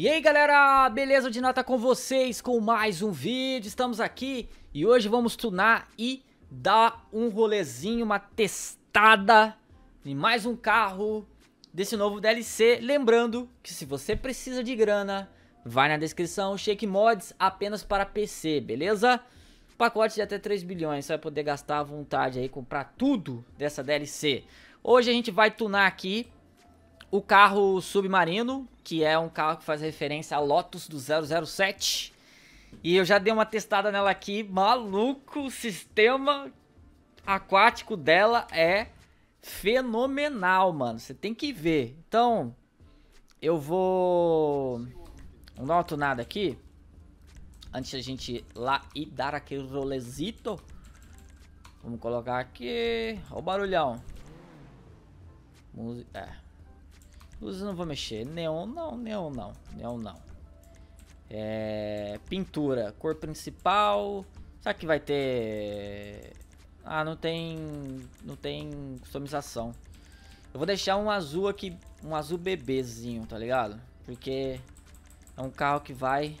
E aí galera, beleza de nota com vocês com mais um vídeo, estamos aqui e hoje vamos tunar e dar um rolezinho, uma testada em mais um carro desse novo DLC. Lembrando que se você precisa de grana, vai na descrição, Shake Mods apenas para PC, beleza? Pacote de até 3 bilhões, você vai poder gastar à vontade aí, comprar tudo dessa DLC. Hoje a gente vai tunar aqui o carro submarino, que é um carro que faz referência a Lotus do 007. E eu já dei uma testada nela aqui, maluco, o sistema aquático dela é fenomenal, mano. Você tem que ver. Então, eu vou... Não noto nada aqui. Antes da gente ir lá e dar aquele rolezito. Vamos colocar aqui... Olha o barulhão. Música... É. Luzes não vou mexer. Neon não, neon não, neon não. É... Pintura, cor principal. Será que vai ter... Ah, não tem... Não tem customização. Eu vou deixar um azul aqui, um azul bebezinho, tá ligado? Porque é um carro que vai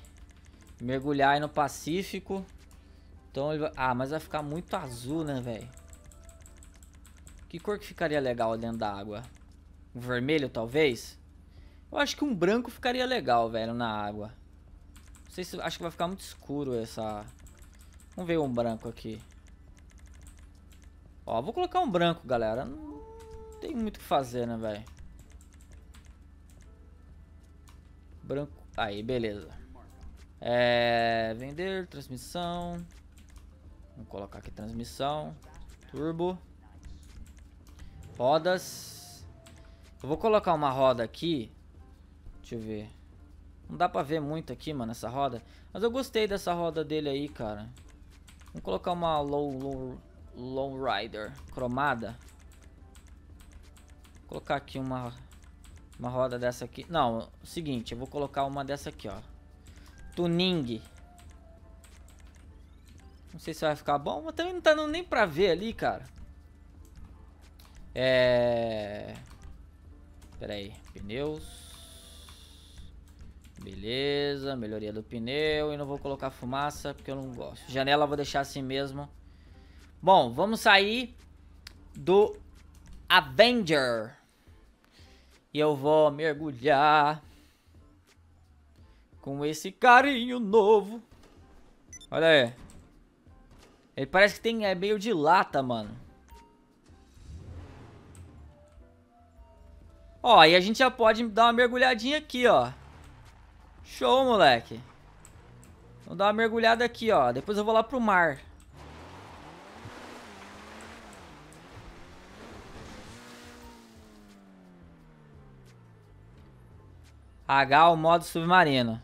mergulhar aí no Pacífico. Então ele vai... Ah, mas vai ficar muito azul, né, velho? Que cor que ficaria legal dentro da água? Um vermelho, talvez. Eu acho que um branco ficaria legal, velho, na água. Não sei se... Acho que vai ficar muito escuro essa... Vamos ver um branco aqui. Ó, vou colocar um branco, galera. Não tem muito o que fazer, né, velho? Branco. Aí, beleza. É... Vender, transmissão. Vamos colocar aqui transmissão. Turbo. Rodas. Eu vou colocar uma roda aqui. Deixa eu ver. Não dá pra ver muito aqui, mano, essa roda. Mas eu gostei dessa roda dele aí, cara. Vamos colocar uma low, low, low rider cromada. Vou colocar aqui uma, uma roda dessa aqui. Não, seguinte, eu vou colocar uma dessa aqui, ó. Tuning. Não sei se vai ficar bom, mas também não tá nem pra ver ali, cara. É... Espera aí, pneus. Beleza, melhoria do pneu. E não vou colocar fumaça, porque eu não gosto. Janela vou deixar assim mesmo. Bom, vamos sair do Avenger. E eu vou mergulhar com esse carinho novo. Olha aí. Ele parece que tem é meio de lata, mano. Ó, e a gente já pode dar uma mergulhadinha aqui, ó. Show, moleque. Vamos dar uma mergulhada aqui, ó. Depois eu vou lá pro mar. H, o modo submarino.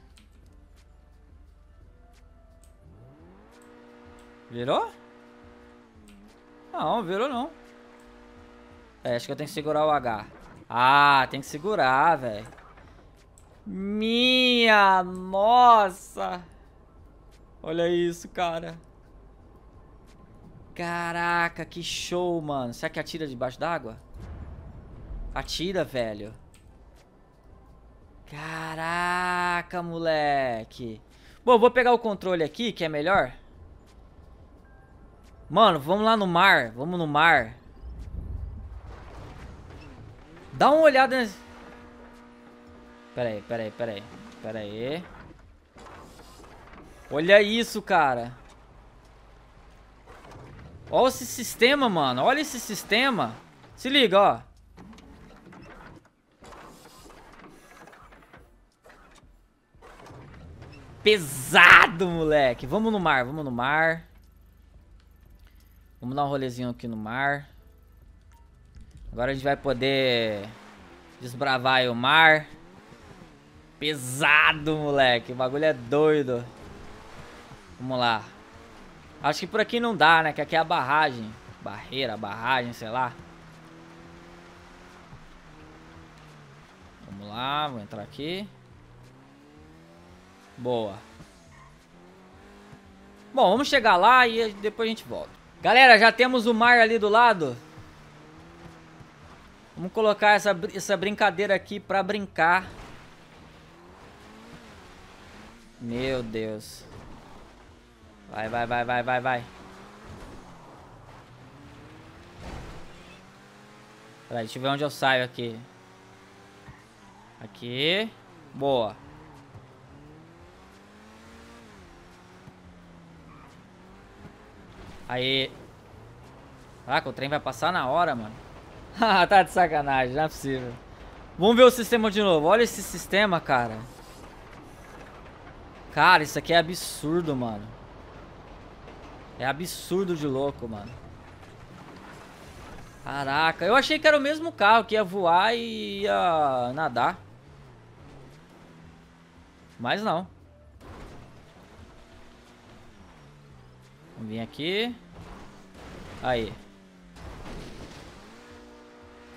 Virou? Não, virou não. É, acho que eu tenho que segurar o H. Ah, tem que segurar, velho. Minha nossa. Olha isso, cara. Caraca, que show, mano. Será que atira debaixo d'água? Atira, velho. Caraca, moleque. Bom, vou pegar o controle aqui, que é melhor. Mano, vamos lá no mar. Vamos no mar. Dá uma olhada nesse... Pera aí, pera aí, pera aí. Pera aí. Olha isso, cara. Olha esse sistema, mano. Olha esse sistema. Se liga, ó. Pesado, moleque. Vamos no mar, vamos no mar. Vamos dar um rolezinho aqui no mar. Agora a gente vai poder desbravar o mar. Pesado, moleque. O bagulho é doido. Vamos lá. Acho que por aqui não dá, né? Que aqui é a barragem. Barreira, barragem, sei lá. Vamos lá, vou entrar aqui. Boa. Bom, vamos chegar lá e depois a gente volta. Galera, já temos o mar ali do lado. Vamos colocar essa, essa brincadeira aqui pra brincar. Meu Deus. Vai, vai, vai, vai, vai, vai. Peraí, deixa eu ver onde eu saio aqui. Aqui. Boa. Aí. Caraca, o trem vai passar na hora, mano. Ah, tá de sacanagem, não é possível. Vamos ver o sistema de novo. Olha esse sistema, cara. Cara, isso aqui é absurdo, mano. É absurdo de louco, mano. Caraca, eu achei que era o mesmo carro que ia voar e ia nadar. Mas não. Vamos vir aqui. Aí.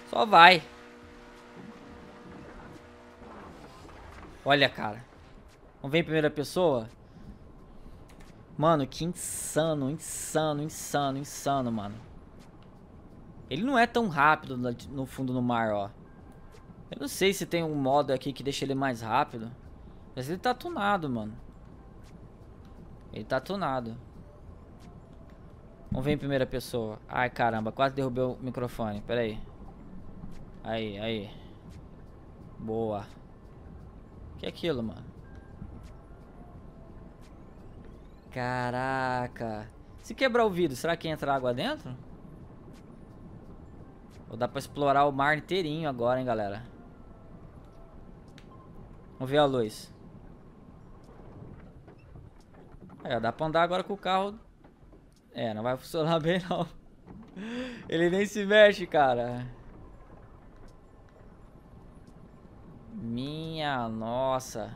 Só vai. Olha, cara. Vamos ver em primeira pessoa? Mano, que insano, insano, insano, insano, mano. Ele não é tão rápido no fundo do mar, ó. Eu não sei se tem um modo aqui que deixa ele mais rápido. Mas ele tá tunado, mano. Ele tá tunado. Vamos ver em primeira pessoa. Ai, caramba, quase derrubei o microfone. Pera aí. Aí, aí. Boa. Que é aquilo, mano? Caraca. Se quebrar o vidro, será que entra água dentro? Ou dá pra explorar o mar inteirinho agora, hein, galera? Vamos ver a luz. É, dá pra andar agora com o carro. É, não vai funcionar bem, não. Ele nem se mexe, cara. Minha nossa.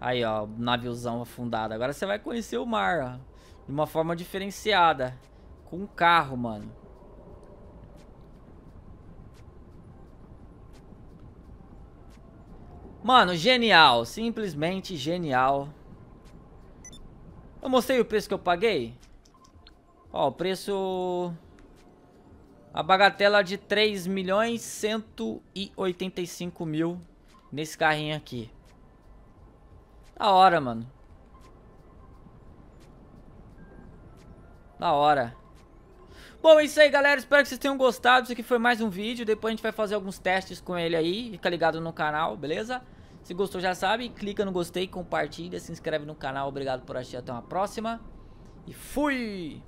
Aí, ó, naviozão afundado. Agora você vai conhecer o mar, ó. De uma forma diferenciada. Com um carro, mano. Mano, genial. Simplesmente genial. Eu mostrei o preço que eu paguei. Ó, o preço... A bagatela de 3 milhões 185 mil nesse carrinho aqui. Da hora, mano. Da hora. Bom, é isso aí, galera. Espero que vocês tenham gostado. Isso aqui foi mais um vídeo. Depois a gente vai fazer alguns testes com ele aí. Fica ligado no canal, beleza? Se gostou, já sabe. Clica no gostei, compartilha, se inscreve no canal. Obrigado por assistir. Até uma próxima. E fui!